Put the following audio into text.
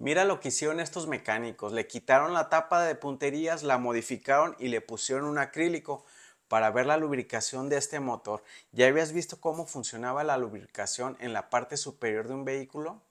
Mira lo que hicieron estos mecánicos. Le quitaron la tapa de punterías, la modificaron y le pusieron un acrílico para ver la lubricación de este motor. ¿Ya habías visto cómo funcionaba la lubricación en la parte superior de un vehículo?